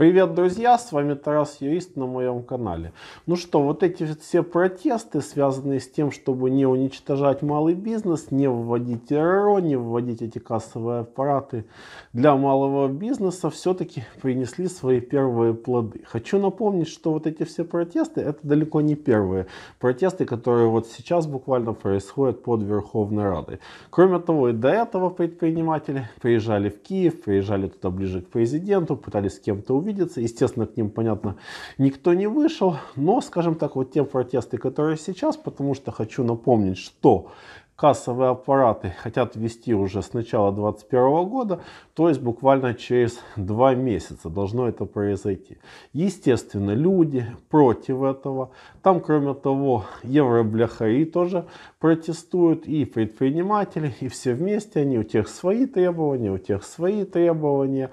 Привет, друзья! С вами Тарас Юрист на моем канале. Ну что, вот эти все протесты, связанные с тем, чтобы не уничтожать малый бизнес, не вводить РРО, не вводить эти кассовые аппараты для малого бизнеса, все-таки принесли свои первые плоды. Хочу напомнить, что вот эти все протесты, это далеко не первые протесты, которые вот сейчас буквально происходят под Верховной Радой. Кроме того, и до этого предприниматели приезжали в Киев, приезжали туда ближе к президенту, пытались с кем-то увидеть увидеться. Естественно, к ним, понятно, никто не вышел. Но, скажем так, вот те протесты, которые сейчас, потому что хочу напомнить, что кассовые аппараты хотят ввести уже с начала 2021 года, то есть буквально через два месяца должно это произойти. Естественно, люди против этого. Там, кроме того, евробляхари тоже протестуют, и предприниматели, и все вместе, они у тех свои требования, у тех свои требования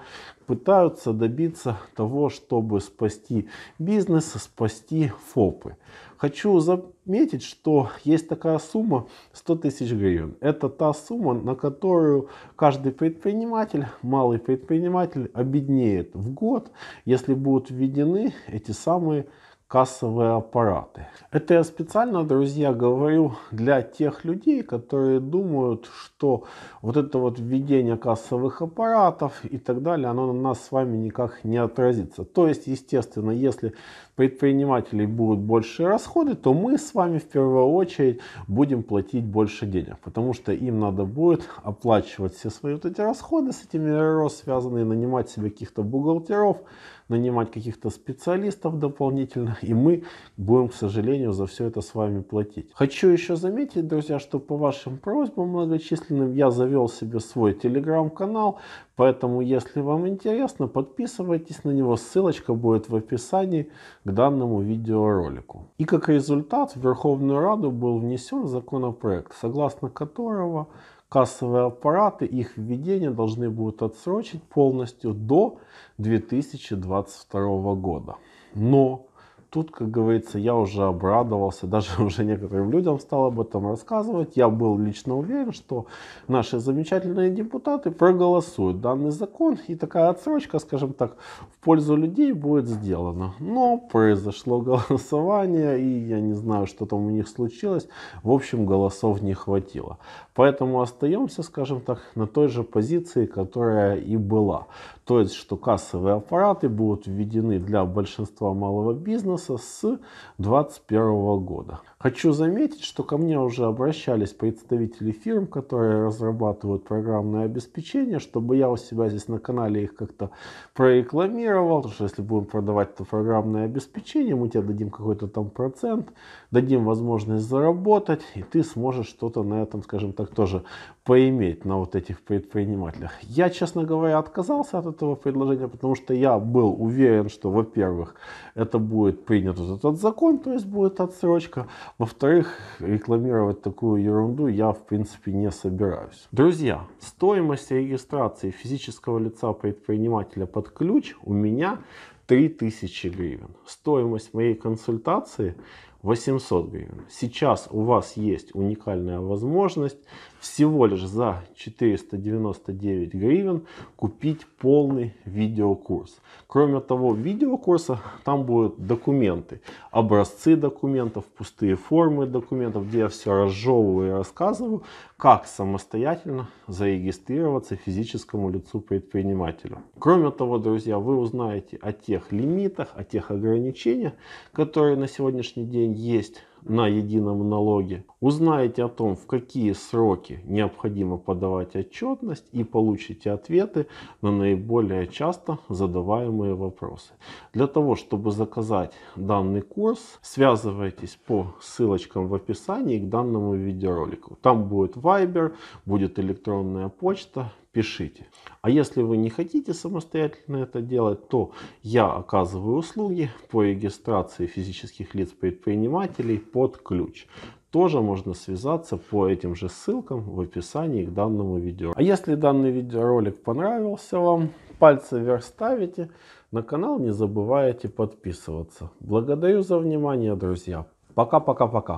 пытаются добиться того, чтобы спасти бизнес, спасти ФОПы. Хочу заметить, что есть такая сумма 100 тысяч гривен. Это та сумма, на которую каждый предприниматель, малый предприниматель обеднеет в год, если будут введены эти самые кассовые аппараты. Это я специально, друзья, говорю для тех людей, которые думают, что вот это вот введение кассовых аппаратов и так далее, оно на нас с вами никак не отразится. То есть, естественно, если предпринимателей будут больше расходы, то мы с вами в первую очередь будем платить больше денег, потому что им надо будет оплачивать все свои вот эти расходы с этими РРО связанные, нанимать себе каких-то бухгалтеров, нанимать каких-то специалистов дополнительно и мы будем, к сожалению, за все это с вами платить. Хочу еще заметить, друзья, что по вашим просьбам многочисленным я завел себе свой телеграм-канал, поэтому, если вам интересно, подписывайтесь на него, ссылочка будет в описании к данному видеоролику. И как результат в Верховную Раду был внесен законопроект, согласно которого кассовые аппараты, их введение должны будут отсрочить полностью до 2022 года. Но тут, как говорится, я уже обрадовался, даже уже некоторым людям стал об этом рассказывать. Я был лично уверен, что наши замечательные депутаты проголосуют данный закон, и такая отсрочка, скажем так, в пользу людей будет сделана. Но произошло голосование, и я не знаю, что там у них случилось. В общем, голосов не хватило. Поэтому остаемся, скажем так, на той же позиции, которая и была. То есть, что кассовые аппараты будут введены для большинства малого бизнеса, бизнеса с 2021 года. Хочу заметить, что ко мне уже обращались представители фирм, которые разрабатывают программное обеспечение, чтобы я у себя здесь на канале их как-то прорекламировал, потому что если будем продавать то программное обеспечение, мы тебе дадим какой-то там процент, дадим возможность заработать, и ты сможешь что-то на этом, скажем так, тоже поиметь на вот этих предпринимателях. Я, честно говоря, отказался от этого предложения, потому что я был уверен, что, во-первых, это будет принят вот этот закон, то есть будет отсрочка. Во-вторых, рекламировать такую ерунду я в принципе не собираюсь. Друзья, стоимость регистрации физического лица предпринимателя под ключ у меня 3000 гривен. Стоимость моей консультации 800 гривен. Сейчас у вас есть уникальная возможность всего лишь за 499 гривен купить полный видеокурс. Кроме того видеокурса там будут документы, образцы документов, пустые формы документов, где я все разжевываю и рассказываю, как самостоятельно зарегистрироваться физическому лицу-предпринимателю. Кроме того, друзья, вы узнаете о тех лимитах, о тех ограничениях, которые на сегодняшний день есть на едином налоге. Узнаете о том, в какие сроки необходимо подавать отчетность и получите ответы на наиболее часто задаваемые вопросы. Для того, чтобы заказать данный курс, связывайтесь по ссылочкам в описании к данному видеоролику. Там будет Viber, будет электронная почта, пишите. А если вы не хотите самостоятельно это делать, то я оказываю услуги по регистрации физических лиц предпринимателей под ключ. Тоже можно связаться по этим же ссылкам в описании к данному видео. А если данный видеоролик понравился вам, пальцы вверх ставите. На канал не забывайте подписываться. Благодарю за внимание, друзья. Пока-пока-пока.